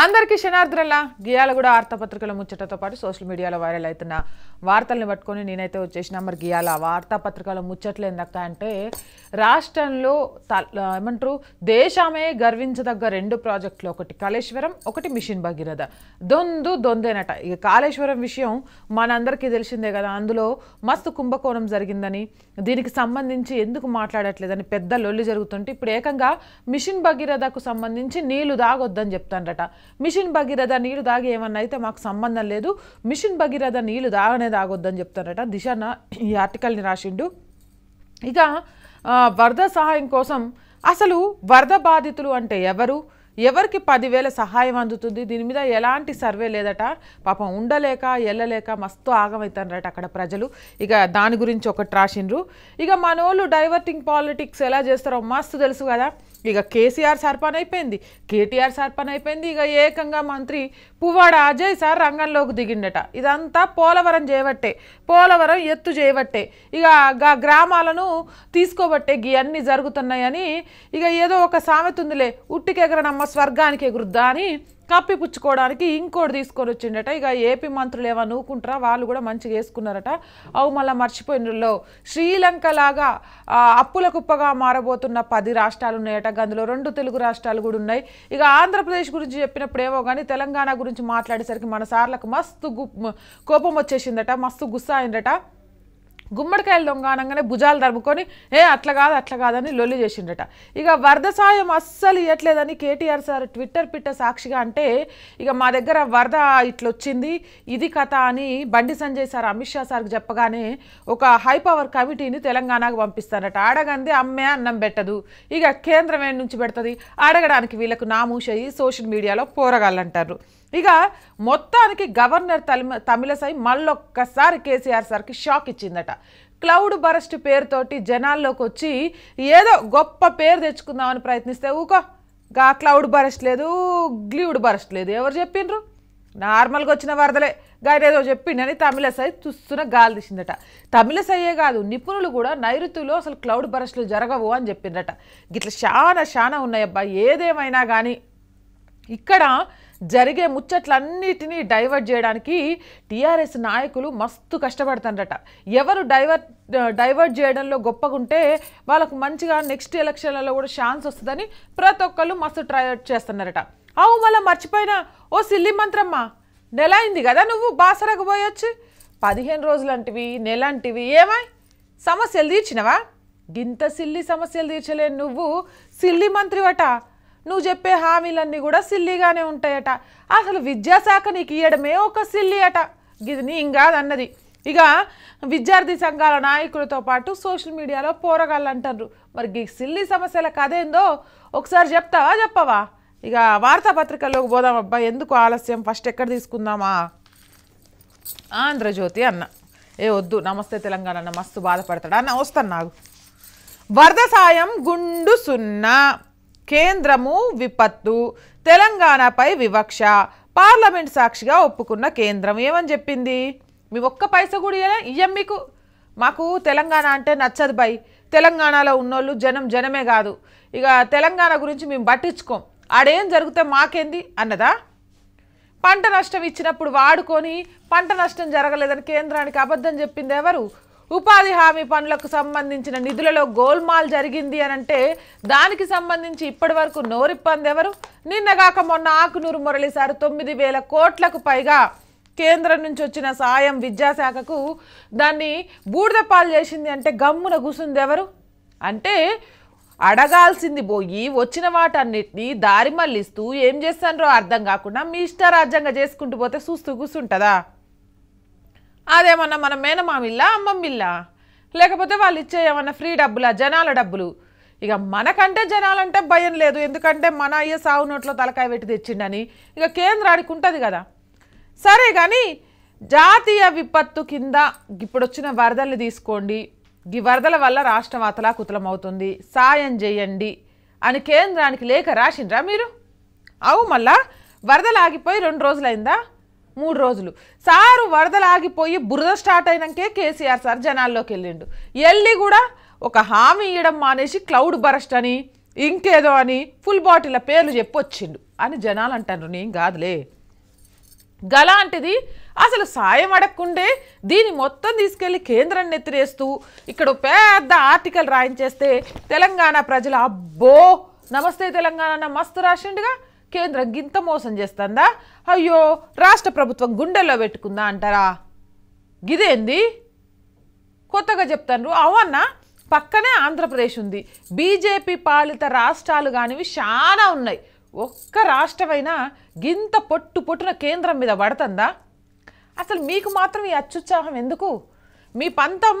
అందరికీ క్షణార్థులలా గియాలు కూడా వార్తాపత్రికల ముచ్చటతో పాటు సోషల్ మీడియాలో వైరల్ అవుతున్న వార్తల్ని పట్టుకొని నేనైతే వచ్చేసిన మరి గియాల వార్తాపత్రికల ముచ్చట్లు ఏందక్క అంటే రాష్ట్రంలో ఏమంటారు దేశమే గర్వించదగ్గ రెండు ప్రాజెక్టులు ఒకటి కాళేశ్వరం ఒకటి మిషన్ భగీరథ దొందు దొందేనట ఇక కాళేశ్వరం విషయం మనందరికీ తెలిసిందే కదా అందులో మస్తు కుంభకోణం జరిగిందని దీనికి సంబంధించి ఎందుకు మాట్లాడట్లేదని పెద్ద లొల్లి జరుగుతుంటే ఇప్పుడు ఏకంగా మిషన్ భగీరథకు సంబంధించి నీళ్లు దాగొద్దని చెప్తానరట మిషన్ భగీరథ నీళ్ళు తాగి ఏమన్నా అయితే మాకు సంబంధం లేదు మిషన్ భగీరథ నీళ్ళు తాగనే తాగొద్దని చెప్తారట దిశాన ఈ ఆర్టికల్ని రాసిండు ఇక వరద సహాయం కోసం అసలు వరద బాధితులు అంటే ఎవరు ఎవరికి పదివేల సహాయం అందుతుంది దీని మీద ఎలాంటి సర్వే లేదట పాపం ఉండలేక వెళ్ళలేక మస్తు ఆగమవుతారట అక్కడ ప్రజలు ఇక దాని గురించి ఒకటి రాసిండ్రు ఇక మనోళ్ళు డైవర్టింగ్ పాలిటిక్స్ ఎలా చేస్తారో మస్తు తెలుసు కదా ఇక కేసీఆర్ సర్పన్ అయిపోయింది కేటీఆర్ సర్పన్ అయిపోయింది ఇక ఏకంగా మంత్రి పువ్వాడ అజయ్ సార్ రంగంలోకి దిగిండట ఇదంతా పోలవరం చేయబట్టే పోలవరం ఎత్తు చేయబట్టే ఇక గ్రామాలను తీసుకోబట్టే ఇవన్నీ జరుగుతున్నాయని ఇక ఏదో ఒక సామెత ఉందిలే ఉట్టికెగరనమ్మ స్వర్గానికి ఎగురుద్దా అని పుచ్చుకోవడానికి ఇంకోటి తీసుకొని వచ్చిండట ఇక ఏపీ మంత్రులు ఏమో నూకుంటారా వాళ్ళు కూడా మంచిగా వేసుకున్నారట అవు మళ్ళీ మర్చిపోయినలో శ్రీలంక లాగా అప్పుల కుప్పగా మారబోతున్న పది రాష్ట్రాలు ఉన్నాయట అందులో రెండు తెలుగు రాష్ట్రాలు కూడా ఉన్నాయి ఇక ఆంధ్రప్రదేశ్ గురించి చెప్పినప్పుడు ఏమో కానీ తెలంగాణ గురించి మాట్లాడేసరికి మన సార్లకు మస్తు కోపం వచ్చేసిందట మస్తు గుస్సా అయిందట గుమ్మడికాయలు దొంగ అనగానే భుజాలు దరుపుకొని ఏ అట్లా కాదు అట్లా కాదని లొల్లి చేసిండట ఇక వరద సాయం అస్సలు ఇవ్వట్లేదని కేటీఆర్ సార్ ట్విట్టర్ పిట్ట సాక్షిగా అంటే ఇక మా దగ్గర వరద ఇట్లొచ్చింది ఇది కథ అని బండి సంజయ్ సార్ అమిత్ షా సార్కి చెప్పగానే ఒక హై పవర్ కమిటీని తెలంగాణకు పంపిస్తారట అడగంది అమ్మే అన్నం పెట్టదు ఇక కేంద్రం ఏం నుంచి పెడుతుంది అడగడానికి వీళ్ళకు నామూషయి సోషల్ మీడియాలో పోరగాలంటారు ఇక మొత్తానికి గవర్నర్ తమిళసై మళ్ళొక్కసారి కేసీఆర్ సార్కి షాక్ ఇచ్చిందట క్లౌడ్ బరస్ట్ పేరుతోటి జనాల్లోకి వచ్చి ఏదో గొప్ప పేరు తెచ్చుకుందామని ప్రయత్నిస్తే ఊకో గా క్లౌడ్ బరస్ట్ లేదు గ్లీవుడ్ బరస్ట్ లేదు ఎవరు చెప్పిండ్రు నార్మల్గా వచ్చిన వరదలే గాయనేదో చెప్పిండని తమిళసై చూస్తున్న గాలి తీసిందట తమిళసయ్యే కాదు నిపుణులు కూడా నైరుతులు అసలు క్లౌడ్ బరస్ట్లు జరగవు అని చెప్పిందట గిట్ల చాలా చాలా ఉన్నాయబ్బా ఏదేమైనా కానీ ఇక్కడ జరిగే ముచ్చట్లన్నిటినీ డైవర్ట్ చేయడానికి టీఆర్ఎస్ నాయకులు మస్తు కష్టపడతారట ఎవరు డైవర్ట్ డైవర్ట్ చేయడంలో గొప్పగుంటే వాళ్ళకు మంచిగా నెక్స్ట్ ఎలక్షన్లలో కూడా ఛాన్స్ వస్తుందని ప్రతి ఒక్కళ్ళు మస్తు ట్రై చేస్తున్నారట అవు మళ్ళీ మర్చిపోయినా ఓ సిల్లి మంత్రమ్మ నెల అయింది కదా నువ్వు బాసరకు పదిహేను రోజులంటివి నెలంటివి ఏమై సమస్యలు తీర్చినవా గింత సిల్లి సమస్యలు తీర్చలేని నువ్వు సిల్లి మంత్రివట నువ్వు చెప్పే హామీలన్నీ కూడా సిల్లీగానే ఉంటాయట అసలు విద్యాశాఖ నీకు ఇవ్వడమే ఒక సిల్లి అట ఇది నీ ఇంకాదన్నది ఇక విద్యార్థి సంఘాల నాయకులతో పాటు సోషల్ మీడియాలో పోరగాళ్ళు అంటారు మరి ఈ సిల్లి సమస్యల కదేందో ఒకసారి చెప్తావా చెప్పవా ఇక వార్తాపత్రికల్లోకి పోదాం అబ్బా ఎందుకు ఆలస్యం ఫస్ట్ ఎక్కడ తీసుకుందామా ఆంధ్రజ్యోతి అన్న ఏ వద్దు నమస్తే తెలంగాణ అన్న మస్తు బాధపడతాడా అన్న వస్తాను నాకు వరద సాయం గుండు సున్నా కేంద్రము విపత్తు తెలంగాణపై వివక్ష పార్లమెంట్ సాక్షిగా ఒప్పుకున్న కేంద్రం ఏమని చెప్పింది మీ ఒక్క పైస కూడా ఇయ్యం మీకు మాకు తెలంగాణ అంటే నచ్చదు పై తెలంగాణలో ఉన్నోళ్ళు జనం జనమే కాదు ఇక తెలంగాణ గురించి మేము పట్టించుకోం ఆడేం జరిగితే మాకేంది అన్నదా పంట నష్టం ఇచ్చినప్పుడు వాడుకొని పంట నష్టం జరగలేదని కేంద్రానికి అబద్ధం చెప్పింది ఎవరు ఉపాధి హామీ పనులకు సంబంధించిన నిధులలో గోల్మాల్ జరిగింది అంటే దానికి సంబంధించి ఇప్పటి వరకు నోరిప్పందెవరు నిన్నగాక మొన్న ఆకునూరు మురళీసారు తొమ్మిది వేల కోట్లకు పైగా కేంద్రం నుంచి వచ్చిన సాయం విద్యాశాఖకు దాన్ని బూడిదపాలు చేసింది అంటే గమ్మున గుసుంది ఎవరు అంటే అడగాల్సింది పోయి వచ్చిన వాటన్నిటినీ దారి మళ్ళిస్తూ ఏం చేస్తానో అర్థం కాకుండా మీ ఇష్టారాజ్యంగా చేసుకుంటూ పోతే చూస్తూ కూర్చుంటుందా అదేమన్నా మన మేనమామిల్లా అమ్మమ్మిల్లా లేకపోతే వాళ్ళు ఇచ్చే ఏమన్నా ఫ్రీ డబ్బులా జనాల డబ్బులు ఇక మనకంటే జనాలంటే భయం లేదు ఎందుకంటే మన అయ్యే సాగు నోట్లో తలకాయ పెట్టి తెచ్చిండని ఇక కేంద్రానికి ఉంటుంది కదా సరే కానీ జాతీయ విపత్తు కింద ఇప్పుడు వచ్చిన వరదల్ని తీసుకోండి ఈ వరదల వల్ల రాష్ట్రం అతలాకుతలం అవుతుంది సాయం చేయండి అని కేంద్రానికి లేఖ రాసిండ్రా మీరు అవు మళ్ళా వరదలు ఆగిపోయి రెండు రోజులైందా మూడు రోజులు సారు వరదలాగిపోయి బురద స్టార్ట్ అయినాకే కేసీఆర్ సార్ జనాల్లోకి వెళ్ళిండు వెళ్ళి కూడా ఒక హామీ ఇవ్వడం మానేసి క్లౌడ్ బరస్ట్ అని ఇంకేదో అని ఫుల్ బాటిల్ పేర్లు చెప్పొచ్చిండు అని జనాలు అంటారు నేను కాదులే గలాంటిది అసలు సాయం అడగకుండే దీన్ని మొత్తం తీసుకెళ్లి కేంద్రాన్ని ఎత్తిరేస్తూ ఇక్కడ పెద్ద ఆర్టికల్ రాయించేస్తే తెలంగాణ ప్రజలు అబ్బో నమస్తే తెలంగాణ మస్తు రాసిండుగా కేంద్రం గింత మోసం చేస్తుందా అయ్యో రాష్ట్ర ప్రభుత్వం గుండెల్లో పెట్టుకుందా అంటారా గిదేంది కొత్తగా చెప్తాను అవన్న పక్కనే ఆంధ్రప్రదేశ్ ఉంది బీజేపీ పాలిత రాష్ట్రాలు కానివి చాలా ఉన్నాయి ఒక్క రాష్ట్రమైనా గింత పొట్టు పొట్టున కేంద్రం మీద పడుతుందా అసలు మీకు మాత్రం ఈ అత్యుత్సాహం ఎందుకు మీ పంతం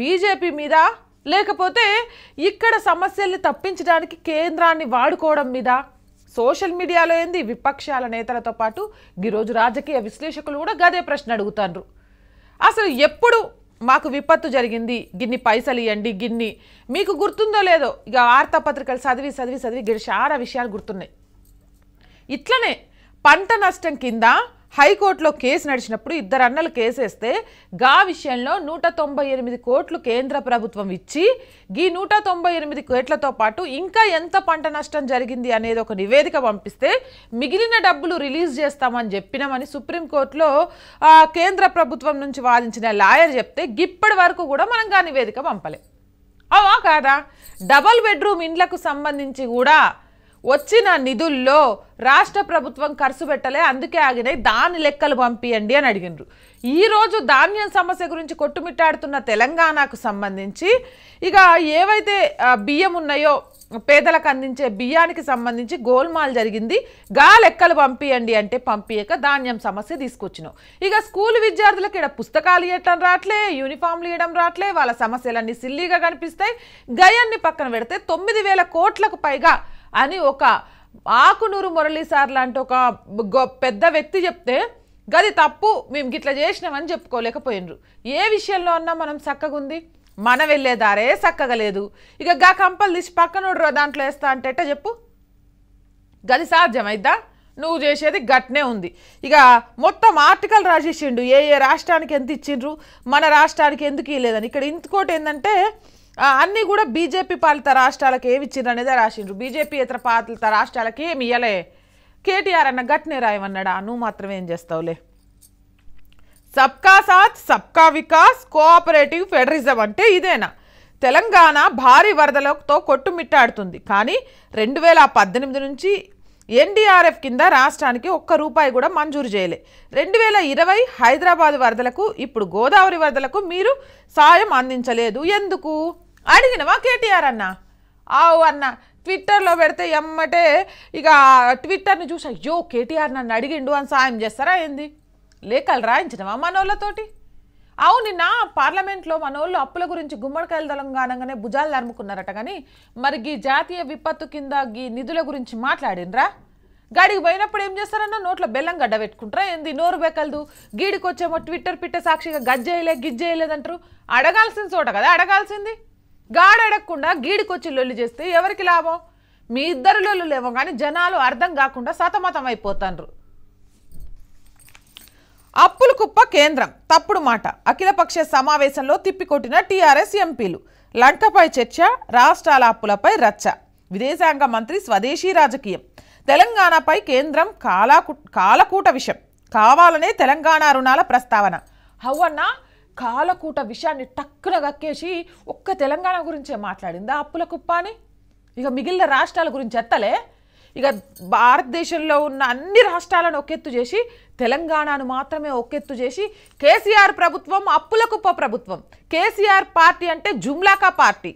బీజేపీ మీద లేకపోతే ఇక్కడ సమస్యల్ని తప్పించడానికి కేంద్రాన్ని వాడుకోవడం మీద సోషల్ మీడియాలో ఏంది విపక్షాల నేతలతో పాటు ఈరోజు రాజకీయ విశ్లేషకులు కూడా గదే ప్రశ్న అడుగుతారు అసలు ఎప్పుడు మాకు విపత్తు జరిగింది గిన్ని పైసలు ఇవ్వండి గిన్ని మీకు గుర్తుందో లేదో ఇక వార్తాపత్రికలు చదివి చదివి చదివి గిరి చాలా విషయాలు గుర్తున్నాయి ఇట్లనే పంట నష్టం కింద హైకోర్టులో కేసు నడిచినప్పుడు ఇద్దరు అన్నలు కేసేస్తే గా విషయంలో నూట తొంభై ఎనిమిది కోట్లు కేంద్ర ప్రభుత్వం ఇచ్చి గీ నూట తొంభై ఎనిమిది కోట్లతో పాటు ఇంకా ఎంత పంట నష్టం జరిగింది అనేది ఒక నివేదిక పంపిస్తే మిగిలిన డబ్బులు రిలీజ్ చేస్తామని చెప్పినామని సుప్రీంకోర్టులో కేంద్ర ప్రభుత్వం నుంచి వాదించిన లాయర్ చెప్తే గిప్పటి వరకు కూడా మనం గా నివేదిక పంపలే అవా కాదా డబల్ బెడ్రూమ్ ఇండ్లకు సంబంధించి కూడా వచ్చిన నిధుల్లో రాష్ట్ర ప్రభుత్వం ఖర్చు పెట్టలే అందుకే ఆగినాయి దాని లెక్కలు పంపియండి అని అడిగినారు ఈరోజు ధాన్యం సమస్య గురించి కొట్టుమిట్టాడుతున్న తెలంగాణకు సంబంధించి ఇక ఏవైతే బియ్యం ఉన్నాయో పేదలకు అందించే బియ్యానికి సంబంధించి గోల్మాల్ జరిగింది గా లెక్కలు పంపియండి అంటే పంపియక ధాన్యం సమస్య తీసుకొచ్చినాం ఇక స్కూల్ విద్యార్థులకు ఇక్కడ పుస్తకాలు ఇవ్వటం రావట్లే యూనిఫామ్లు ఇవ్వడం రావట్లే వాళ్ళ సమస్యలన్నీ సిల్లీగా కనిపిస్తాయి గయాన్ని పక్కన పెడితే తొమ్మిది కోట్లకు పైగా అని ఒక ఆకునూరు మురళీ సార్ లాంటి ఒక పెద్ద వ్యక్తి చెప్తే గది తప్పు మేము గిట్లా చేసినామని చెప్పుకోలేకపోయినరు ఏ విషయంలో అన్నా మనం ఉంది మన వెళ్ళేదారే చక్కగా లేదు ఇక గా కంపల్ తీసి పక్కనోడ్రో దాంట్లో వేస్తా అంటేట చెప్పు గది సాధ్యమైద్దా నువ్వు చేసేది గట్నే ఉంది ఇక మొత్తం ఆర్టికల్ రాసేసిండు ఏ ఏ రాష్ట్రానికి ఎంత ఇచ్చిండ్రు మన రాష్ట్రానికి ఎందుకు ఇవ్వలేదని ఇక్కడ ఇంకోటి ఏంటంటే అన్నీ కూడా బీజేపీ పాలిత రాష్ట్రాలకు ఏమి ఇచ్చిండ్రు అనేది రాసిండ్రు బీజేపీ ఇతర పాలిత రాష్ట్రాలకి ఏమి ఇయ్యలే కేటీఆర్ అన్న గట్నే రాయమన్నాడా నువ్వు మాత్రమే ఏం చేస్తావులే సబ్కా సాత్ సబ్కా వికాస్ కోఆపరేటివ్ ఫెడరిజం అంటే ఇదేనా తెలంగాణ భారీ వరదలతో కొట్టుమిట్టాడుతుంది కానీ రెండు వేల పద్దెనిమిది నుంచి ఎన్డీఆర్ఎఫ్ కింద రాష్ట్రానికి ఒక్క రూపాయి కూడా మంజూరు చేయలే రెండు వేల ఇరవై హైదరాబాద్ వరదలకు ఇప్పుడు గోదావరి వరదలకు మీరు సాయం అందించలేదు ఎందుకు అడిగినవా కేటీఆర్ అన్న ఆవు అన్న ట్విట్టర్లో పెడితే ఎమ్మటే ఇక ట్విట్టర్ని చూసి అయ్యో కేటీఆర్ నన్ను అడిగిండు అని సాయం చేస్తారా ఏంది లేఖలు రాయించినవా మనోళ్ళతోటి అవును నా పార్లమెంట్లో మనోళ్ళు అప్పుల గురించి గుమ్మడికాయల తెలంగాణగానే భుజాలు ధర్ముకున్నారట కానీ మరి గీ జాతీయ విపత్తు కింద గీ నిధుల గురించి మాట్లాడినరా గాడికి పోయినప్పుడు ఏం చేస్తారన్నా నోట్లో బెల్లం గడ్డ పెట్టుకుంటారా ఏంది నోరు బెక్కలదు వచ్చేమో ట్విట్టర్ పిట్ట సాక్షిగా గజ్జేయలే గిజ్జేయలేదంటారు అడగాల్సిన చోట కదా అడగాల్సింది గాడడకుండా గీడికొచ్చి లొల్లి చేస్తే ఎవరికి లాభం మీ ఇద్దరు లేవో కానీ జనాలు అర్థం కాకుండా సతమతం అయిపోతారు అప్పులు కుప్ప కేంద్రం తప్పుడు మాట అఖిలపక్ష సమావేశంలో తిప్పికొట్టిన టీఆర్ఎస్ ఎంపీలు లంకపై చర్చ రాష్ట్రాల అప్పులపై రచ్చ విదేశాంగ మంత్రి స్వదేశీ రాజకీయం తెలంగాణపై కేంద్రం కాలాకు కాలకూట విషయం కావాలనే తెలంగాణ రుణాల ప్రస్తావన హౌ కాలకూట విషయాన్ని టక్కున కక్కేసి ఒక్క తెలంగాణ గురించే మాట్లాడిందా అప్పుల కుప్ప అని ఇక మిగిలిన రాష్ట్రాల గురించి ఎత్తలే ఇక భారతదేశంలో ఉన్న అన్ని రాష్ట్రాలను ఒకెత్తు చేసి తెలంగాణను మాత్రమే ఒకెత్తు చేసి కేసీఆర్ ప్రభుత్వం అప్పుల కుప్ప ప్రభుత్వం కేసీఆర్ పార్టీ అంటే జుమ్లాకా పార్టీ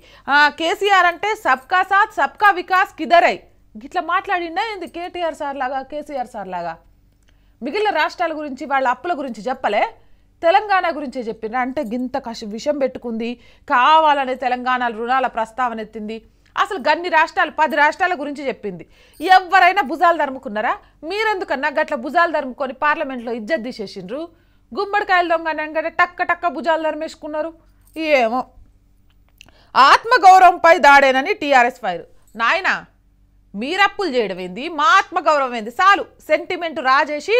కేసీఆర్ అంటే సబ్కా సాత్ సబ్కా వికాస్ కిదరై ఇట్లా మాట్లాడిందా ఏంది కేటీఆర్ సార్ లాగా కేసీఆర్ సార్ లాగా మిగిలిన రాష్ట్రాల గురించి వాళ్ళ అప్పుల గురించి చెప్పలే తెలంగాణ గురించే చెప్పిన అంటే గింత కష విషం పెట్టుకుంది కావాలనే తెలంగాణ రుణాల ప్రస్తావన ఎత్తింది అసలు గన్ని రాష్ట్రాలు పది రాష్ట్రాల గురించి చెప్పింది ఎవరైనా భుజాలు ధరుముకున్నారా మీరెందుకన్నా గట్ల భుజాలు ధరుముకొని పార్లమెంట్లో ఇజ్జత్ తీసేసిండ్రు గుమ్మడికాయలు దొంగనంగా టక్క టక్క భుజాలు ధర్మేసుకున్నారు ఏమో ఆత్మగౌరవంపై దాడేనని టీఆర్ఎస్ ఫైర్ నాయనా మీరు అప్పులు చేయడం ఏంది మా ఆత్మగౌరవం ఏంది చాలు సెంటిమెంట్ రాజేసి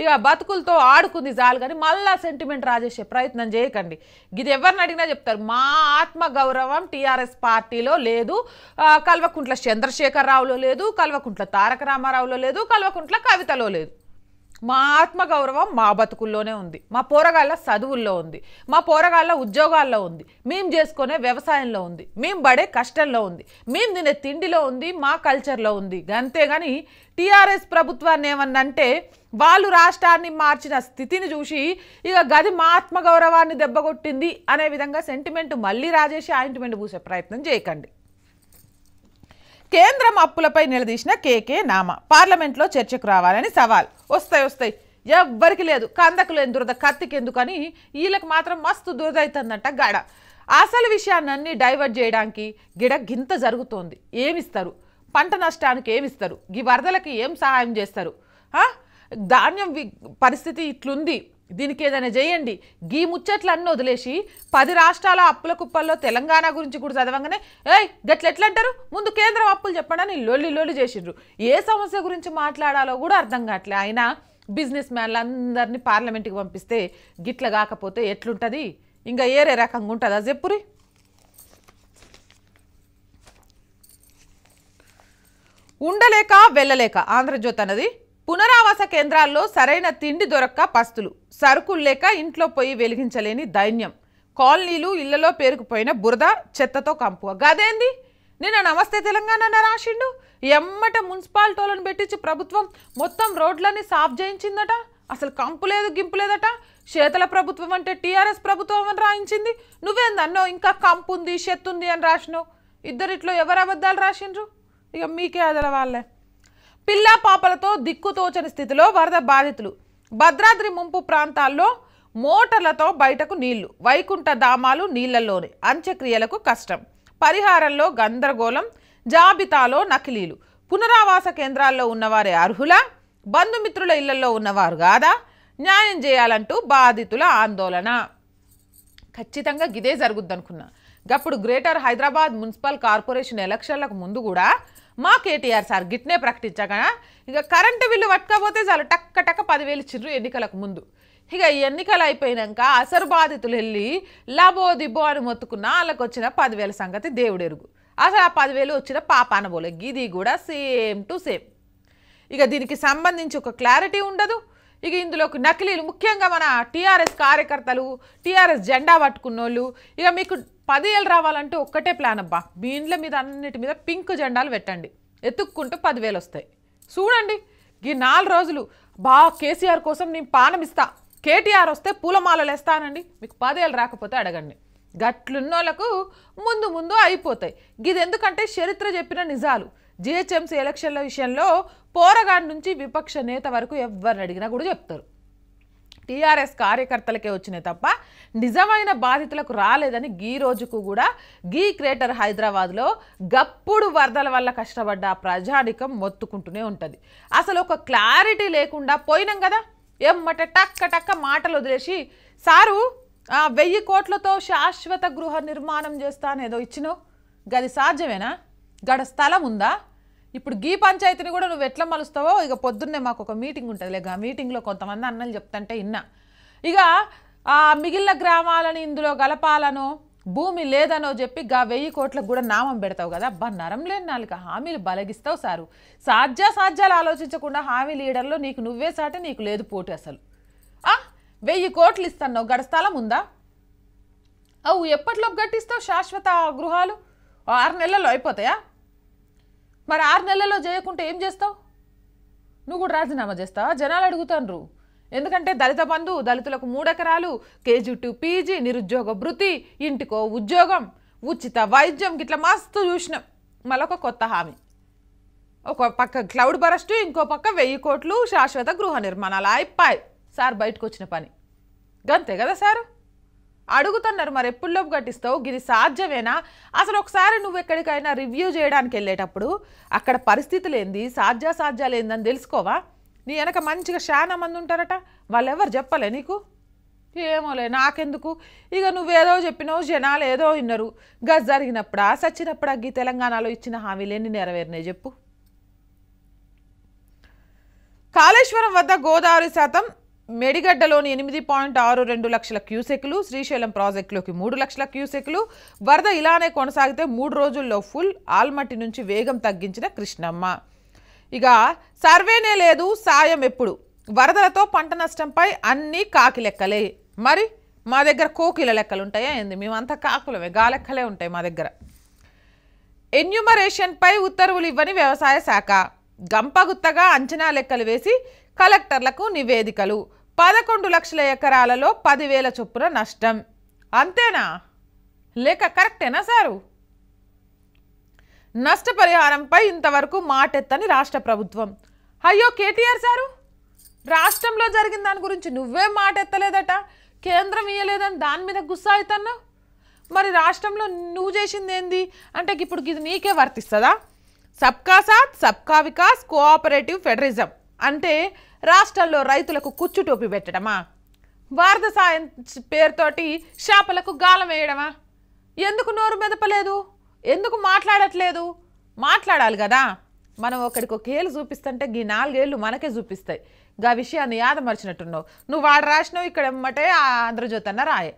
ఇక బతుకులతో ఆడుకుంది చాలు కానీ మళ్ళా సెంటిమెంట్ రాజేసే ప్రయత్నం చేయకండి ఇది ఎవరిని అడిగినా చెప్తారు మా ఆత్మగౌరవం టీఆర్ఎస్ పార్టీలో లేదు కల్వకుంట్ల చంద్రశేఖరరావులో లేదు కల్వకుంట్ల తారక రామారావులో లేదు కల్వకుంట్ల కవితలో లేదు మా ఆత్మగౌరవం మా బతుకుల్లోనే ఉంది మా పోరగాళ్ళ చదువుల్లో ఉంది మా పోరగాళ్ళ ఉద్యోగాల్లో ఉంది మేము చేసుకునే వ్యవసాయంలో ఉంది మేము పడే కష్టంలో ఉంది మేము తినే తిండిలో ఉంది మా కల్చర్లో ఉంది అంతేగాని టీఆర్ఎస్ ప్రభుత్వాన్ని ఏమన్నంటే వాళ్ళు రాష్ట్రాన్ని మార్చిన స్థితిని చూసి ఇక గది మా ఆత్మగౌరవాన్ని దెబ్బగొట్టింది అనే విధంగా సెంటిమెంట్ మళ్ళీ రాజేసి ఆయింట్మెంట్ పూసే ప్రయత్నం చేయకండి కేంద్రం అప్పులపై నిలదీసిన కేకే నామ పార్లమెంట్లో చర్చకు రావాలని సవాల్ వస్తాయి వస్తాయి ఎవ్వరికి లేదు కందకులు ఎందు దురద కత్తికి ఎందుకని వీళ్ళకి మాత్రం మస్తు దురద అవుతుందంట గాడ అసలు విషయాన్ని డైవర్ట్ చేయడానికి గిడ గింత జరుగుతోంది ఏమిస్తారు పంట నష్టానికి ఏమిస్తారు ఈ వరదలకి ఏం సహాయం చేస్తారు ధాన్యం పరిస్థితి ఇట్లుంది దీనికి ఏదైనా చేయండి గీ ముచ్చట్లు అన్నీ వదిలేసి పది రాష్ట్రాల అప్పుల కుప్పల్లో తెలంగాణ గురించి కూడా చదవంగానే ఏయ్ గట్ల ఎట్లంటారు ముందు కేంద్రం అప్పులు చెప్పండి లొల్లి లొల్లి చేసిండ్రు ఏ సమస్య గురించి మాట్లాడాలో కూడా అర్థం కావట్లే ఆయన బిజినెస్ మ్యాన్లు అందరినీ పార్లమెంట్కి పంపిస్తే గిట్ల కాకపోతే ఎట్లుంటుంది ఇంకా ఏరే రకంగా ఉంటుందా చెప్పురి ఉండలేక వెళ్ళలేక ఆంధ్రజ్యోతి అన్నది పునరావాస కేంద్రాల్లో సరైన తిండి దొరక్క పస్తులు సరుకులు లేక ఇంట్లో పోయి వెలిగించలేని దైన్యం కాలనీలు ఇళ్లలో పేరుకుపోయిన బురద చెత్తతో కంపు గదేంది నిన్న నమస్తే తెలంగాణ రాసిండు ఎమ్మట మున్సిపాలిటీలను పెట్టించి ప్రభుత్వం మొత్తం రోడ్లన్నీ సాఫ్ చేయించిందట అసలు కంపు లేదు గింపు లేదట శీతల ప్రభుత్వం అంటే టీఆర్ఎస్ ప్రభుత్వం అని రాయించింది నువ్వేందన్నో ఇంకా కంపు ఉంది చెత్తుంది అని రాసినావు ఇద్దరిట్లో ఎవరు అబద్ధాలు రాసిండ్రు ఇక మీకే అదల వాళ్ళే పిల్లా పాపలతో దిక్కుతోచని స్థితిలో వరద బాధితులు భద్రాద్రి ముంపు ప్రాంతాల్లో మోటార్లతో బయటకు నీళ్లు వైకుంఠ ధామాలు నీళ్లలోనే అంత్యక్రియలకు కష్టం పరిహారంలో గందరగోళం జాబితాలో నకిలీలు పునరావాస కేంద్రాల్లో ఉన్నవారే అర్హుల బంధుమిత్రుల ఇళ్లలో ఉన్నవారు కాదా న్యాయం చేయాలంటూ బాధితుల ఆందోళన ఖచ్చితంగా ఇదే జరుగుద్దనుకున్నా గప్పుడు గ్రేటర్ హైదరాబాద్ మున్సిపల్ కార్పొరేషన్ ఎలక్షన్లకు ముందు కూడా మా కేటీఆర్ సార్ గిట్నే ప్రకటించగా ఇక కరెంటు బిల్లు పట్టుకపోతే చాలు టక్క టక్క పదివేలు ఇచ్చిర్రు ఎన్నికలకు ముందు ఇక ఎన్నికలు అయిపోయినాక అసరు బాధితులు వెళ్ళి లబో దిబో అని మొత్తుకున్న వాళ్ళకు వచ్చిన పదివేల సంగతి దేవుడెరుగు అసలు ఆ పదివేలు వచ్చిన పాపానబోలే గిది ఇది కూడా సేమ్ టు సేమ్ ఇక దీనికి సంబంధించి ఒక క్లారిటీ ఉండదు ఇక ఇందులోకి నకిలీలు ముఖ్యంగా మన టీఆర్ఎస్ కార్యకర్తలు టీఆర్ఎస్ జెండా పట్టుకున్నోళ్ళు ఇక మీకు పదివేలు రావాలంటే ఒక్కటే ప్లాన్ అబ్బా మీ ఇండ్ల మీద అన్నిటి మీద పింక్ జెండాలు పెట్టండి ఎత్తుక్కుంటూ పదివేలు వస్తాయి చూడండి ఈ నాలుగు రోజులు బా కేసీఆర్ కోసం నేను పానం ఇస్తా కేటీఆర్ వస్తే పూలమాలలు వేస్తానండి మీకు పదేళ్ళు రాకపోతే అడగండి గట్లున్నోళ్లకు ముందు ముందు అయిపోతాయి ఇది ఎందుకంటే చరిత్ర చెప్పిన నిజాలు జిహెచ్ఎంసీ ఎలక్షన్ల విషయంలో పోరగాడి నుంచి విపక్ష నేత వరకు ఎవరిని అడిగినా కూడా చెప్తారు టీఆర్ఎస్ కార్యకర్తలకే వచ్చినాయి తప్ప నిజమైన బాధితులకు రాలేదని గీ రోజుకు కూడా గీ గ్రేటర్ హైదరాబాద్లో గప్పుడు వరదల వల్ల కష్టపడ్డ ప్రజానికం మొత్తుకుంటూనే ఉంటుంది అసలు ఒక క్లారిటీ లేకుండా పోయినాం కదా ఎమ్మట టక్క టక్క మాటలు వదిలేసి సారు వెయ్యి కోట్లతో శాశ్వత గృహ నిర్మాణం చేస్తానేదో ఇచ్చినావు గది సాధ్యమేనా గడ స్థలం ఉందా ఇప్పుడు గీ పంచాయతీని కూడా నువ్వు ఎట్లా మలుస్తావో ఇక పొద్దున్నే మాకు ఒక మీటింగ్ ఉంటుంది లేక ఆ మీటింగ్లో కొంతమంది అన్నలు చెప్తుంటే ఇన్నా ఇక మిగిలిన గ్రామాలను ఇందులో గలపాలనో భూమి లేదనో చెప్పి గా వెయ్యి కోట్లకు కూడా నామం పెడతావు కదా అబ్బా నరం లేని నాలుగు హామీలు బలగిస్తావు సారు సాధ్యాసాధ్యాలు ఆలోచించకుండా హామీలు ఇయడంలో నీకు నువ్వే సాట నీకు లేదు పోటీ అసలు వెయ్యి కోట్లు ఇస్తాను గడ స్థలం ఉందా అవు ఎప్పట్లోపు గట్టిస్తావు శాశ్వత గృహాలు ఆరు నెలల్లో అయిపోతాయా మరి ఆరు నెలల్లో చేయకుంటే ఏం చేస్తావు నువ్వు కూడా రాజీనామా చేస్తావా జనాలు అడుగుతాను ఎందుకంటే దళిత బంధు దళితులకు మూడెకరాలు కేజీ టు పీజీ నిరుద్యోగ భృతి ఇంటికో ఉద్యోగం ఉచిత వైద్యం గిట్లా మస్తు చూసినాం మళ్ళొక కొత్త హామీ ఒక పక్క క్లౌడ్ బరస్టు ఇంకో పక్క వెయ్యి కోట్లు శాశ్వత గృహ నిర్మాణాలు అయిపోయి సార్ బయటకు వచ్చిన పని గంతే కదా సారు అడుగుతున్నారు మరి ఎప్పుడులోపు కట్టిస్తావు గిది సాధ్యమేనా అసలు ఒకసారి నువ్వు ఎక్కడికైనా రివ్యూ చేయడానికి వెళ్ళేటప్పుడు అక్కడ పరిస్థితులు ఏంది సాధ్యాసాధ్యాలు ఏందని తెలుసుకోవా నీ వెనక మంచిగా చాలా మంది ఉంటారట వాళ్ళెవరు చెప్పలే నీకు ఏమోలే నాకెందుకు ఇక నువ్వేదో చెప్పినావు జనాలు ఏదో విన్నారు గజ్ జరిగినప్పుడా సచ్చినప్పుడు గీ తెలంగాణలో ఇచ్చిన హామీలేని నెరవేరినాయి చెప్పు కాళేశ్వరం వద్ద గోదావరి శాతం మెడిగడ్డలోని ఎనిమిది పాయింట్ ఆరు రెండు లక్షల క్యూసెక్లు శ్రీశైలం ప్రాజెక్టులోకి మూడు లక్షల క్యూసెక్లు వరద ఇలానే కొనసాగితే మూడు రోజుల్లో ఫుల్ ఆల్మట్టి నుంచి వేగం తగ్గించిన కృష్ణమ్మ ఇక సర్వేనే లేదు సాయం ఎప్పుడు వరదలతో పంట నష్టంపై అన్నీ కాకి లెక్కలే మరి మా దగ్గర కోకిల లెక్కలు ఉంటాయా ఏంది మేమంతా కాకులమే లెక్కలే ఉంటాయి మా దగ్గర ఎన్యుమరేషన్పై ఉత్తర్వులు ఇవ్వని వ్యవసాయ శాఖ గంపగుత్తగా అంచనా లెక్కలు వేసి కలెక్టర్లకు నివేదికలు పదకొండు లక్షల ఎకరాలలో పదివేల చొప్పున నష్టం అంతేనా లేక కరెక్టేనా సారు నష్టపరిహారంపై ఇంతవరకు మాటెత్తని రాష్ట్ర ప్రభుత్వం అయ్యో కేటీఆర్ సారు రాష్ట్రంలో జరిగిన దాని గురించి నువ్వే మాట ఎత్తలేదట కేంద్రం ఇయ్యలేదని దాని మీద గుస్సా అవుతున్నావు మరి రాష్ట్రంలో నువ్వు చేసింది ఏంది అంటే ఇప్పుడు ఇది నీకే వర్తిస్తుందా సబ్కా సాత్ సబ్కా వికాస్ కోఆపరేటివ్ ఫెడరిజం అంటే రాష్ట్రంలో రైతులకు కుచ్చు టోపీ పెట్టడమా వారద సాయం పేరుతోటి చేపలకు గాలం వేయడమా ఎందుకు నోరు మెదపలేదు ఎందుకు మాట్లాడట్లేదు మాట్లాడాలి కదా మనం ఒకడికి ఒక ఏళ్ళు చూపిస్తుంటే ఈ నాలుగేళ్ళు మనకే చూపిస్తాయి గా విషయాన్ని యాదమర్చినట్టున్నావు నువ్వు వాడు రాసినావు ఇక్కడ ఎమ్మటే ఆంధ్రజ్యోతి అన్న రాయే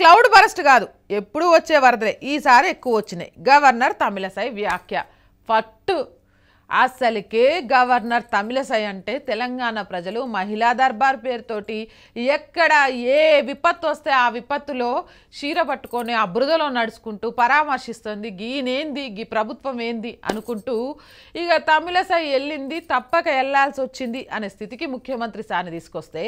క్లౌడ్ బరస్ట్ కాదు ఎప్పుడూ వచ్చే వరదలే ఈసారి ఎక్కువ వచ్చినాయి గవర్నర్ తమిళసై వ్యాఖ్య పట్టు అసలుకే గవర్నర్ తమిళసై అంటే తెలంగాణ ప్రజలు మహిళా దర్బార్ పేరుతోటి ఎక్కడ ఏ విపత్తు వస్తే ఆ విపత్తులో క్షీర పట్టుకొని ఆ నడుచుకుంటూ పరామర్శిస్తుంది గీనేంది గీ ప్రభుత్వం ఏంది అనుకుంటూ ఇక తమిళసై వెళ్ళింది తప్పక వెళ్లాల్సి వచ్చింది అనే స్థితికి ముఖ్యమంత్రి సాని తీసుకొస్తే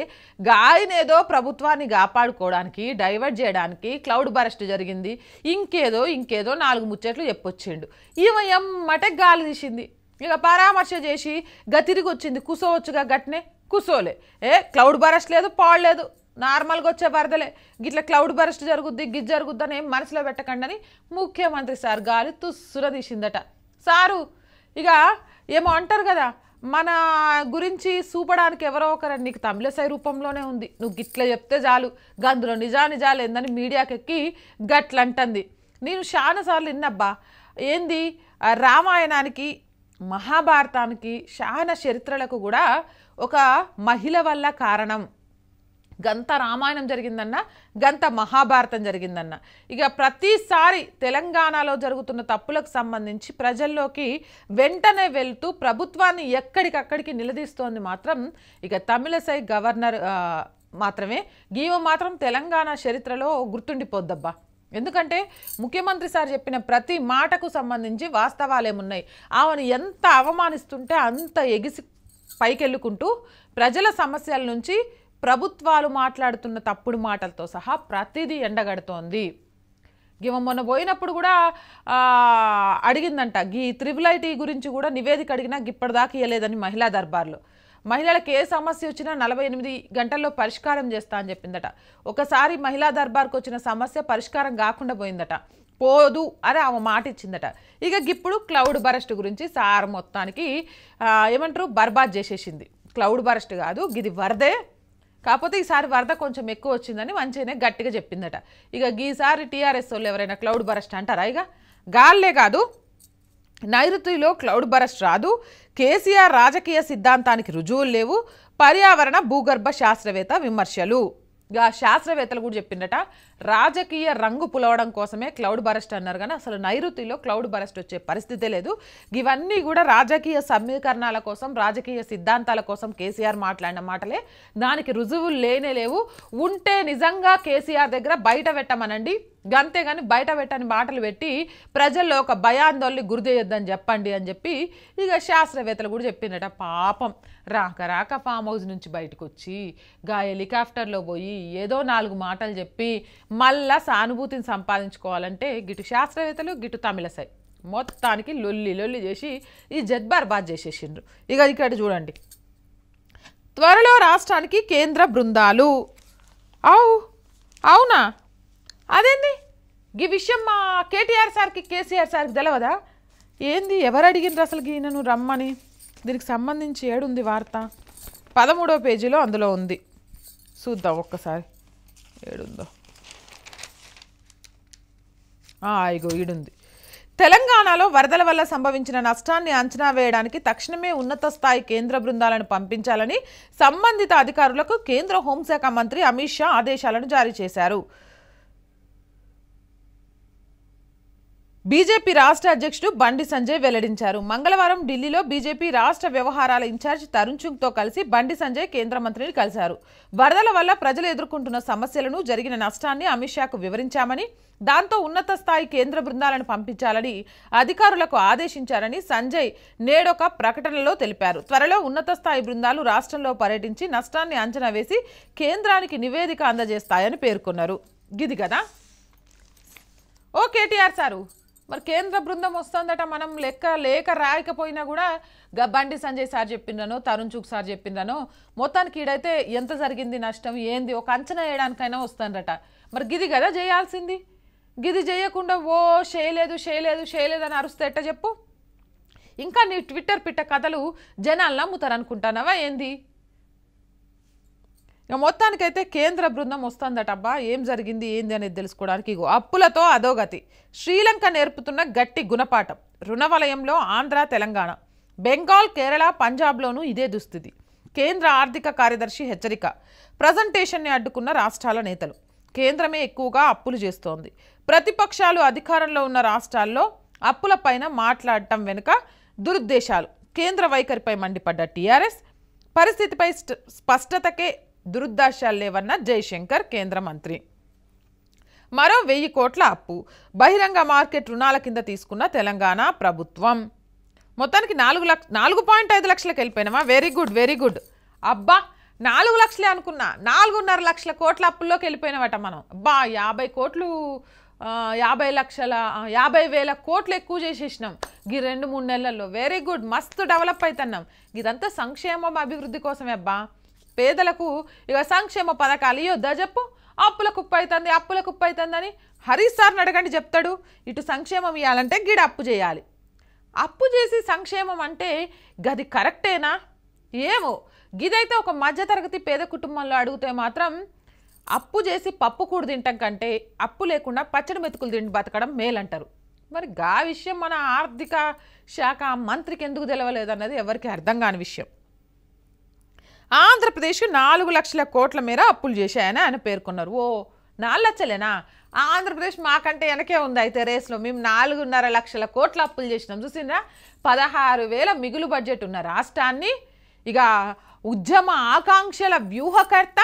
గాయనేదో ప్రభుత్వాన్ని కాపాడుకోవడానికి డైవర్ట్ చేయడానికి క్లౌడ్ బరెస్ట్ జరిగింది ఇంకేదో ఇంకేదో నాలుగు ముచ్చట్లు చెప్పొచ్చిండు ఈమె ఎమ్మట గాలి తీసింది ఇక పరామర్శ చేసి గతిరిగి వచ్చింది కుసోవచ్చుగా గట్నే కుసోలే ఏ క్లౌడ్ బరస్ట్ లేదు పాడలేదు నార్మల్గా వచ్చే వరదలే గిట్లా క్లౌడ్ బరస్ట్ జరుగుద్ది గిజ్ జరుగుద్ది అని మనసులో పెట్టకండి అని ముఖ్యమంత్రి సార్ గాలి తుస్సుర తీసిందట సారు ఇక ఏమో అంటారు కదా మన గురించి చూపడానికి ఎవరో ఒకరు నీకు తమిళసాయి రూపంలోనే ఉంది నువ్వు గిట్లా చెప్తే చాలు గందులో నిజా నిజాలు ఏందని మీడియాకెక్కి గట్లంటుంది నేను చాలాసార్లు విన్నబ్బా ఏంది రామాయణానికి మహాభారతానికి శాన చరిత్రలకు కూడా ఒక మహిళ వల్ల కారణం గంత రామాయణం జరిగిందన్న గంత మహాభారతం జరిగిందన్న ఇక ప్రతిసారి తెలంగాణలో జరుగుతున్న తప్పులకు సంబంధించి ప్రజల్లోకి వెంటనే వెళ్తూ ప్రభుత్వాన్ని ఎక్కడికక్కడికి నిలదీస్తోంది మాత్రం ఇక తమిళసై గవర్నర్ మాత్రమే గీవ మాత్రం తెలంగాణ చరిత్రలో గుర్తుండిపోద్దబ్బా ఎందుకంటే ముఖ్యమంత్రి సార్ చెప్పిన ప్రతి మాటకు సంబంధించి వాస్తవాలేమున్నాయి ఆమెను ఎంత అవమానిస్తుంటే అంత ఎగిసి పైకెళ్ళుకుంటూ ప్రజల సమస్యల నుంచి ప్రభుత్వాలు మాట్లాడుతున్న తప్పుడు మాటలతో సహా ప్రతిదీ ఎండగడుతోంది ఈమె మొన్న పోయినప్పుడు కూడా అడిగిందంట గీ త్రిబుల్ ఐటీ గురించి కూడా నివేదిక అడిగినా ఇప్పటిదాకా ఇవ్వలేదని మహిళా దర్బార్లో మహిళలకు ఏ సమస్య వచ్చినా నలభై ఎనిమిది గంటల్లో పరిష్కారం చేస్తా అని చెప్పిందట ఒకసారి మహిళా దర్బార్కు వచ్చిన సమస్య పరిష్కారం కాకుండా పోయిందట పోదు అని ఆమె మాట ఇచ్చిందట ఇక ఇప్పుడు క్లౌడ్ బరస్ట్ గురించి సార్ మొత్తానికి ఏమంటారు బర్బాద్ చేసేసింది క్లౌడ్ బరస్ట్ కాదు ఇది వరదే కాకపోతే ఈసారి వరద కొంచెం ఎక్కువ వచ్చిందని మంచిగానే గట్టిగా చెప్పిందట ఇక ఈసారి టీఆర్ఎస్ వాళ్ళు ఎవరైనా క్లౌడ్ బరస్ట్ అంటారా ఇక గాల్లే కాదు నైరుతిలో క్లౌడ్ బరస్ట్ రాదు కేసీఆర్ రాజకీయ సిద్ధాంతానికి రుజువులు లేవు పర్యావరణ భూగర్భ శాస్త్రవేత్త విమర్శలు ఆ శాస్త్రవేత్తలు కూడా చెప్పిండట రాజకీయ రంగు పులవడం కోసమే క్లౌడ్ బరస్ట్ అన్నారు కానీ అసలు నైరుతిలో క్లౌడ్ బరస్ట్ వచ్చే పరిస్థితే లేదు ఇవన్నీ కూడా రాజకీయ సమీకరణాల కోసం రాజకీయ సిద్ధాంతాల కోసం కేసీఆర్ మాట్లాడిన మాటలే దానికి రుజువులు లేనే లేవు ఉంటే నిజంగా కేసీఆర్ దగ్గర బయట పెట్టమనండి అంతేగాని బయట పెట్టని మాటలు పెట్టి ప్రజల్లో ఒక భయాందోళన చేయొద్దని చెప్పండి అని చెప్పి ఇక శాస్త్రవేత్తలు కూడా చెప్పిందట పాపం రాక రాక ఫామ్ హౌస్ నుంచి బయటకు వచ్చి గా హెలికాప్టర్లో పోయి ఏదో నాలుగు మాటలు చెప్పి మళ్ళా సానుభూతిని సంపాదించుకోవాలంటే గిటు శాస్త్రవేత్తలు గిటు తమిళసై మొత్తానికి లొల్లి లొల్లి చేసి ఈ జద్బార్ బాద్ చేసేసిండ్రు ఇక ఇక్కడ చూడండి త్వరలో రాష్ట్రానికి కేంద్ర బృందాలు అవు అవునా అదేంది ఈ విషయం మా కేటీఆర్ సార్కి కేసీఆర్ సార్కి తెలవదా ఏంది ఎవరు అడిగినారు అసలు ఈయనను రమ్మని దీనికి సంబంధించి ఏడుంది వార్త పదమూడో పేజీలో అందులో ఉంది చూద్దాం ఒక్కసారి ఏడుందో ఇగో ఈడుంది తెలంగాణలో వరదల వల్ల సంభవించిన నష్టాన్ని అంచనా వేయడానికి తక్షణమే ఉన్నత స్థాయి కేంద్ర బృందాలను పంపించాలని సంబంధిత అధికారులకు కేంద్ర హోంశాఖ మంత్రి అమిత్ షా ఆదేశాలను జారీ చేశారు బీజేపీ రాష్ట్ర అధ్యక్షుడు బండి సంజయ్ వెల్లడించారు మంగళవారం ఢిల్లీలో బీజేపీ రాష్ట్ర వ్యవహారాల ఇన్ఛార్జ్ తరుణ్ తో కలిసి బండి సంజయ్ కేంద్ర మంత్రిని కలిశారు వరదల వల్ల ప్రజలు ఎదుర్కొంటున్న సమస్యలను జరిగిన నష్టాన్ని అమిత్ షాకు వివరించామని దాంతో ఉన్నత స్థాయి కేంద్ర బృందాలను పంపించాలని అధికారులకు ఆదేశించారని సంజయ్ నేడొక ప్రకటనలో తెలిపారు త్వరలో ఉన్నత స్థాయి బృందాలు రాష్ట్రంలో పర్యటించి నష్టాన్ని అంచనా వేసి కేంద్రానికి నివేదిక అందజేస్తాయని పేర్కొన్నారు గిది కదా ఓ కేటీఆర్ సారు మరి కేంద్ర బృందం వస్తుందట మనం లెక్క లేక రాయకపోయినా కూడా బండి సంజయ్ సార్ చెప్పిండ్రనో తరుణ్ చూక్ సార్ చెప్పిండ్రనో మొత్తానికి ఈడైతే ఎంత జరిగింది నష్టం ఏంది ఒక అంచనా వేయడానికైనా వస్తానరట మరి గిది కదా చేయాల్సింది గిది చేయకుండా ఓ చేయలేదు చేయలేదు చేయలేదు అని అరుస్తే ఎట్ట చెప్పు ఇంకా నీ ట్విట్టర్ పిట్ట కథలు జనాలు నమ్ముతారనుకుంటానవా ఏంది ఇక మొత్తానికైతే కేంద్ర బృందం వస్తుందటబ్బా ఏం జరిగింది ఏంది అనేది తెలుసుకోవడానికి ఇగో అప్పులతో అధోగతి శ్రీలంక నేర్పుతున్న గట్టి గుణపాఠం రుణవలయంలో ఆంధ్ర తెలంగాణ బెంగాల్ కేరళ పంజాబ్లోనూ ఇదే దుస్థితి కేంద్ర ఆర్థిక కార్యదర్శి హెచ్చరిక ప్రజెంటేషన్ని అడ్డుకున్న రాష్ట్రాల నేతలు కేంద్రమే ఎక్కువగా అప్పులు చేస్తోంది ప్రతిపక్షాలు అధికారంలో ఉన్న రాష్ట్రాల్లో అప్పులపైన మాట్లాడటం వెనుక దురుద్దేశాలు కేంద్ర వైఖరిపై మండిపడ్డ టీఆర్ఎస్ పరిస్థితిపై స్పష్టతకే దురుద్దాశాలు లేవన్న జయశంకర్ కేంద్ర మంత్రి మరో వెయ్యి కోట్ల అప్పు బహిరంగ మార్కెట్ రుణాల కింద తీసుకున్న తెలంగాణ ప్రభుత్వం మొత్తానికి నాలుగు లక్ష నాలుగు పాయింట్ ఐదు లక్షలకు వెళ్ళిపోయినామా వెరీ గుడ్ వెరీ గుడ్ అబ్బా నాలుగు లక్షలే అనుకున్నా నాలుగున్నర లక్షల కోట్ల అప్పుల్లోకి వెళ్ళిపోయినామట మనం అబ్బా యాభై కోట్లు యాభై లక్షల యాభై వేల కోట్లు ఎక్కువ చేసేసినాం ఈ రెండు మూడు నెలల్లో వెరీ గుడ్ మస్తు డెవలప్ అవుతున్నాం ఇదంతా సంక్షేమం అభివృద్ధి కోసమే అబ్బా పేదలకు ఇక సంక్షేమ పథకాలు ఇవ్వద్దా దజప్పు అప్పుల కుప్పైతుంది అప్పుల కుప్పైతుందని హరీష్ సార్ని అడగండి చెప్తాడు ఇటు సంక్షేమం ఇవ్వాలంటే గిడ అప్పు చేయాలి అప్పు చేసి సంక్షేమం అంటే గది కరెక్టేనా ఏమో గిదైతే ఒక మధ్యతరగతి పేద కుటుంబంలో అడిగితే మాత్రం అప్పు చేసి పప్పు కూడు తింటాం కంటే అప్పు లేకుండా పచ్చడి మెతుకులు తిండి బతకడం మేలంటారు మరి గా విషయం మన ఆర్థిక శాఖ మంత్రికి ఎందుకు తెలవలేదన్నది ఎవరికి అర్థం కాని విషయం ఆంధ్రప్రదేశ్ నాలుగు లక్షల కోట్ల మేర అప్పులు చేశాయని ఆయన పేర్కొన్నారు ఓ నాలుగు లక్షలేనా ఆంధ్రప్రదేశ్ మాకంటే వెనకే ఉంది అయితే రేస్లో మేము నాలుగున్నర లక్షల కోట్ల అప్పులు చేసినాం చూసిందా పదహారు వేల మిగులు బడ్జెట్ ఉన్న రాష్ట్రాన్ని ఇక ఉద్యమ ఆకాంక్షల వ్యూహకర్త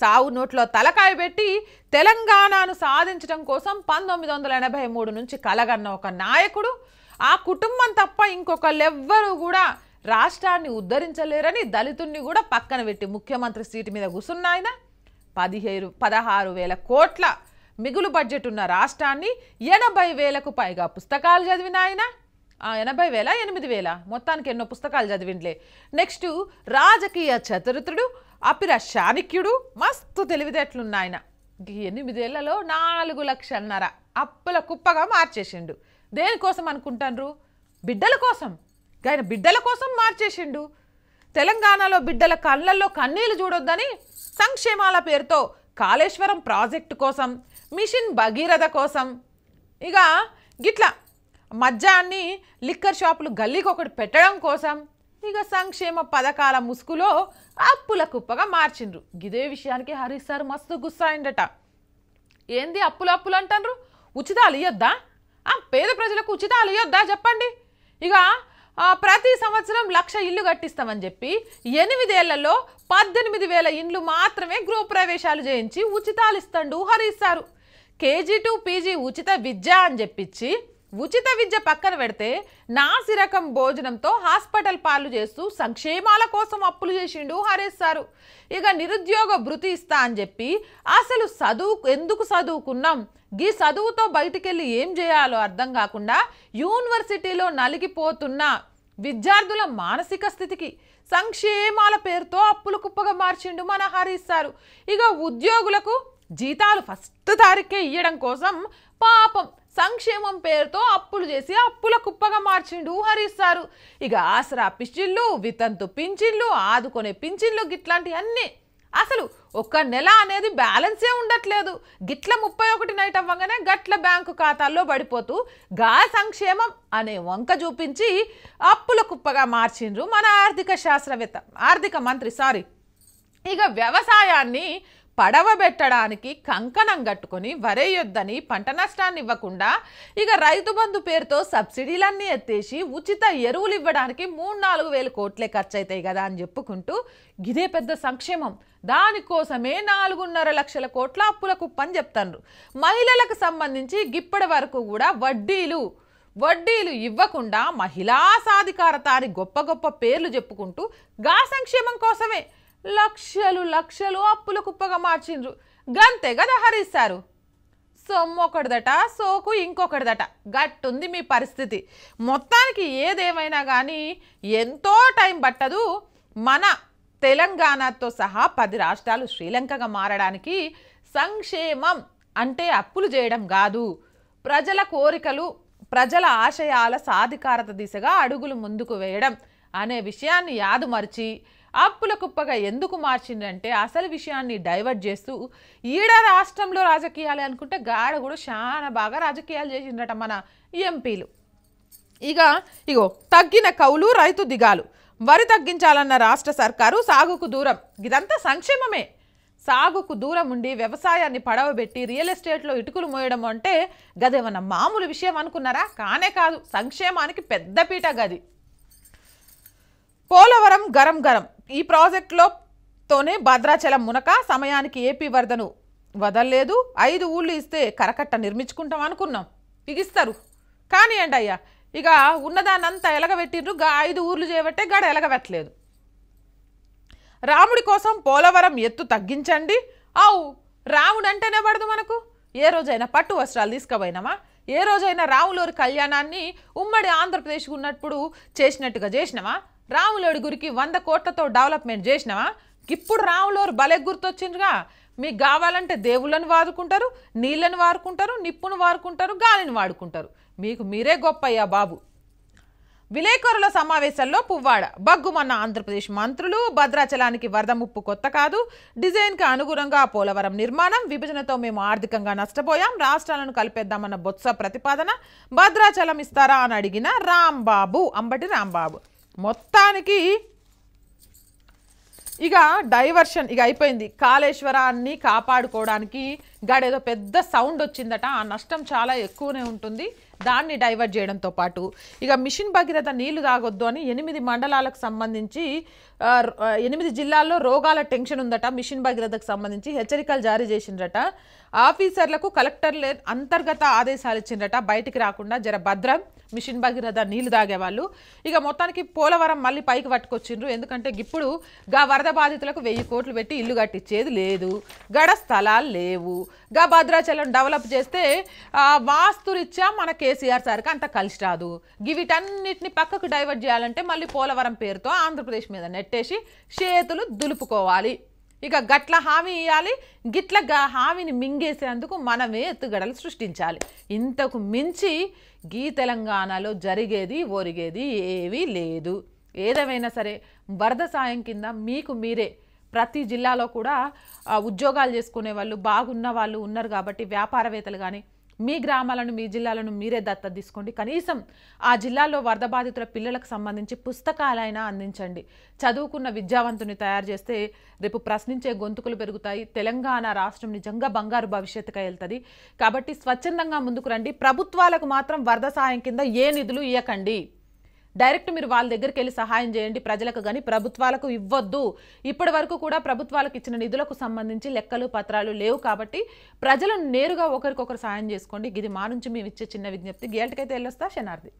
సాగు నోట్లో తలకాయ పెట్టి తెలంగాణను సాధించడం కోసం పంతొమ్మిది వందల ఎనభై మూడు నుంచి కలగన్న ఒక నాయకుడు ఆ కుటుంబం తప్ప ఇంకొకళ్ళెవ్వరూ కూడా రాష్ట్రాన్ని ఉద్ధరించలేరని దళితుణ్ణి కూడా పక్కన పెట్టి ముఖ్యమంత్రి సీటు మీద కూసున్నాయన పదిహేను పదహారు వేల కోట్ల మిగులు బడ్జెట్ ఉన్న రాష్ట్రాన్ని ఎనభై వేలకు పైగా పుస్తకాలు చదివిన ఆయన ఎనభై వేల ఎనిమిది వేల మొత్తానికి ఎన్నో పుస్తకాలు చదివిండ్లే నెక్స్ట్ రాజకీయ చతురుతుడు అపిర శానిక్యుడు మస్తు తెలివితేటలున్న ఆయన ఎనిమిదేళ్లలో నాలుగు లక్షన్నర అప్పుల కుప్పగా మార్చేసిండు దేనికోసం అనుకుంటాన్రు బిడ్డల కోసం ఆయన బిడ్డల కోసం మార్చేసిండు తెలంగాణలో బిడ్డల కళ్ళల్లో కన్నీళ్లు చూడొద్దని సంక్షేమాల పేరుతో కాళేశ్వరం ప్రాజెక్టు కోసం మిషన్ భగీరథ కోసం ఇక గిట్లా మద్యాన్ని లిక్కర్ షాపులు గల్లీకి ఒకటి పెట్టడం కోసం ఇక సంక్షేమ పథకాల ముసుగులో అప్పుల కుప్పగా మార్చిండ్రు ఇదే విషయానికి హరీష్ సార్ మస్తు అయిండట ఏంది అప్పులు అప్పులు అంటారు ఉచితాలు ఇవ్వద్దా పేద ప్రజలకు ఉచితాలు ఇవ్వద్దా చెప్పండి ఇక ప్రతి సంవత్సరం లక్ష ఇల్లు కట్టిస్తామని చెప్పి ఎనిమిదేళ్లలో పద్దెనిమిది వేల ఇండ్లు మాత్రమే గృహప్రవేశాలు చేయించి ఉచితాలు ఇస్తాడు హరిస్తారు కేజీ టు పీజీ ఉచిత విద్య అని చెప్పించి ఉచిత విద్య పక్కన పెడితే నాసిరకం భోజనంతో హాస్పిటల్ పాలు చేస్తూ సంక్షేమాల కోసం అప్పులు చేసిండు హరేష్ సారు ఇక నిరుద్యోగ భృతి ఇస్తా అని చెప్పి అసలు చదువు ఎందుకు చదువుకున్నాం గీ చదువుతో బయటికెళ్ళి ఏం చేయాలో అర్థం కాకుండా యూనివర్సిటీలో నలిగిపోతున్న విద్యార్థుల మానసిక స్థితికి సంక్షేమాల పేరుతో అప్పులు కుప్పగా మార్చిండు మన హరీష్ సారు ఇక ఉద్యోగులకు జీతాలు ఫస్ట్ తారీఖే ఇవ్వడం కోసం పాపం సంక్షేమం పేరుతో అప్పులు చేసి అప్పుల కుప్పగా మార్చిండు ఊహరిస్తారు ఇక ఆసరా పిచ్చిళ్ళు వితంతు పింఛన్లు ఆదుకునే గిట్లాంటివి అన్నీ అసలు ఒక్క నెల అనేది బ్యాలెన్సే ఉండట్లేదు గిట్ల ముప్పై ఒకటి నైట్ అవ్వగానే గట్ల బ్యాంకు ఖాతాల్లో పడిపోతూ గా సంక్షేమం అనే వంక చూపించి అప్పుల కుప్పగా మార్చిండ్రు మన ఆర్థిక శాస్త్రవేత్త ఆర్థిక మంత్రి సారీ ఇక వ్యవసాయాన్ని పడవబెట్టడానికి కంకణం కట్టుకొని వరేయొద్దని పంట నష్టాన్ని ఇవ్వకుండా ఇక రైతు బంధు పేరుతో సబ్సిడీలన్నీ ఎత్తేసి ఉచిత ఎరువులు ఇవ్వడానికి మూడు నాలుగు వేల కోట్లే ఖర్చు అవుతాయి కదా అని చెప్పుకుంటూ ఇదే పెద్ద సంక్షేమం దానికోసమే నాలుగున్నర లక్షల కోట్ల అప్పులకు పని చెప్తాను మహిళలకు సంబంధించి గిప్పటి వరకు కూడా వడ్డీలు వడ్డీలు ఇవ్వకుండా మహిళా సాధికారత అని గొప్ప గొప్ప పేర్లు చెప్పుకుంటూ గా సంక్షేమం కోసమే లక్షలు లక్షలు అప్పుల కుప్పగా మార్చిండ్రు గంతే కదా హరిస్తారు సొమ్ము ఒకటిదట సోకు ఇంకొకటిదట గట్టుంది మీ పరిస్థితి మొత్తానికి ఏదేమైనా కానీ ఎంతో టైం పట్టదు మన తెలంగాణతో సహా పది రాష్ట్రాలు శ్రీలంకగా మారడానికి సంక్షేమం అంటే అప్పులు చేయడం కాదు ప్రజల కోరికలు ప్రజల ఆశయాల సాధికారత దిశగా అడుగులు ముందుకు వేయడం అనే విషయాన్ని యాదు మరిచి అప్పుల కుప్పగా ఎందుకు మార్చిందంటే అసలు విషయాన్ని డైవర్ట్ చేస్తూ ఈడ రాష్ట్రంలో రాజకీయాలు అనుకుంటే గాడ కూడా చాలా బాగా రాజకీయాలు చేసిండట మన ఎంపీలు ఇక ఇగో తగ్గిన కౌలు రైతు దిగాలు వరి తగ్గించాలన్న రాష్ట్ర సర్కారు సాగుకు దూరం ఇదంతా సంక్షేమమే సాగుకు దూరం ఉండి వ్యవసాయాన్ని పడవబెట్టి రియల్ ఎస్టేట్లో ఇటుకులు మోయడం అంటే గదేమన్నా మామూలు విషయం అనుకున్నారా కానే కాదు సంక్షేమానికి పెద్దపీట గది పోలవరం గరం గరం ఈ ప్రాజెక్టులో తోనే భద్రాచలం మునక సమయానికి ఏపీ వరదను వదల్లేదు ఐదు ఊళ్ళు ఇస్తే కరకట్ట నిర్మించుకుంటాం అనుకున్నాం ఇగిస్తారు కానివ్వండి అయ్యా ఇక ఉన్నదానంతా ఎలగబెట్టిర్రు ఐదు ఊర్లు చేయబట్టే గాడ ఎలగబెట్టలేదు రాముడి కోసం పోలవరం ఎత్తు తగ్గించండి అవు రాముడు అంటేనే పడదు మనకు ఏ రోజైనా పట్టు వస్త్రాలు తీసుకుపోయినామా ఏ రోజైనా రాములూరి కళ్యాణాన్ని ఉమ్మడి ఆంధ్రప్రదేశ్కు ఉన్నప్పుడు చేసినట్టుగా చేసినామా గురికి వంద కోట్లతో డెవలప్మెంట్ చేసినావా ఇప్పుడు రాములోరు భలే గుర్తొచ్చిండ్రుగా మీకు కావాలంటే దేవుళ్ళని వాడుకుంటారు నీళ్ళని వాడుకుంటారు నిప్పును వాడుకుంటారు గాలిని వాడుకుంటారు మీకు మీరే గొప్పయ్యా బాబు విలేకరుల సమావేశంలో పువ్వాడ బగ్గుమన్న ఆంధ్రప్రదేశ్ మంత్రులు భద్రాచలానికి వరద ముప్పు కొత్త కాదు డిజైన్కి అనుగుణంగా పోలవరం నిర్మాణం విభజనతో మేము ఆర్థికంగా నష్టపోయాం రాష్ట్రాలను కలిపేద్దామన్న బొత్స ప్రతిపాదన భద్రాచలం ఇస్తారా అని అడిగిన రాంబాబు అంబటి రాంబాబు మొత్తానికి ఇక డైవర్షన్ ఇక అయిపోయింది కాళేశ్వరాన్ని కాపాడుకోవడానికి గాడేదో పెద్ద సౌండ్ వచ్చిందట ఆ నష్టం చాలా ఎక్కువనే ఉంటుంది దాన్ని డైవర్ట్ చేయడంతో పాటు ఇక మిషన్ భగీరథ నీళ్లు తాగొద్దు అని ఎనిమిది మండలాలకు సంబంధించి ఎనిమిది జిల్లాల్లో రోగాల టెన్షన్ ఉందట మిషన్ భగీరథకు సంబంధించి హెచ్చరికలు జారీ చేసిండ్రట ఆఫీసర్లకు కలెక్టర్లే అంతర్గత ఆదేశాలు ఇచ్చిండ్రట బయటికి రాకుండా జర భద్రం మిషన్ భగీరథ నీళ్లు తాగేవాళ్ళు ఇక మొత్తానికి పోలవరం మళ్ళీ పైకి పట్టుకొచ్చిండ్రు ఎందుకంటే ఇప్పుడు గా వరద బాధితులకు వెయ్యి కోట్లు పెట్టి ఇల్లు కట్టించేది లేదు గడ స్థలాలు లేవు గా భద్రాచలం డెవలప్ చేస్తే వాస్తురిత్యా మన కేసీఆర్ సార్కి అంత కలిసి రాదు వీటన్నిటిని పక్కకు డైవర్ట్ చేయాలంటే మళ్ళీ పోలవరం పేరుతో ఆంధ్రప్రదేశ్ మీద నెట్టేసి చేతులు దులుపుకోవాలి ఇక గట్ల హామీ ఇవ్వాలి గిట్ల హామీని మింగేసేందుకు మనమే ఎత్తుగడలు సృష్టించాలి ఇంతకు మించి గీ తెలంగాణలో జరిగేది ఒరిగేది ఏవీ లేదు ఏదేమైనా సరే వరద సాయం కింద మీకు మీరే ప్రతి జిల్లాలో కూడా ఉద్యోగాలు చేసుకునే వాళ్ళు బాగున్న వాళ్ళు ఉన్నారు కాబట్టి వ్యాపారవేత్తలు కానీ మీ గ్రామాలను మీ జిల్లాలను మీరే దత్త తీసుకోండి కనీసం ఆ జిల్లాలో వరద బాధితుల పిల్లలకు సంబంధించి పుస్తకాలైనా అందించండి చదువుకున్న విద్యావంతుని తయారు చేస్తే రేపు ప్రశ్నించే గొంతుకులు పెరుగుతాయి తెలంగాణ రాష్ట్రం నిజంగా బంగారు భవిష్యత్తుగా వెళ్తుంది కాబట్టి స్వచ్ఛందంగా ముందుకు రండి ప్రభుత్వాలకు మాత్రం వరద సాయం కింద ఏ నిధులు ఇవ్వకండి డైరెక్ట్ మీరు వాళ్ళ దగ్గరికి వెళ్ళి సహాయం చేయండి ప్రజలకు కానీ ప్రభుత్వాలకు ఇవ్వద్దు ఇప్పటి వరకు కూడా ప్రభుత్వాలకు ఇచ్చిన నిధులకు సంబంధించి లెక్కలు పత్రాలు లేవు కాబట్టి ప్రజలను నేరుగా ఒకరికొకరు సహాయం చేసుకోండి ఇది మా నుంచి మేము ఇచ్చే చిన్న విజ్ఞప్తి గేల్ట్కైతే వెళ్ళొస్తా శనార్థి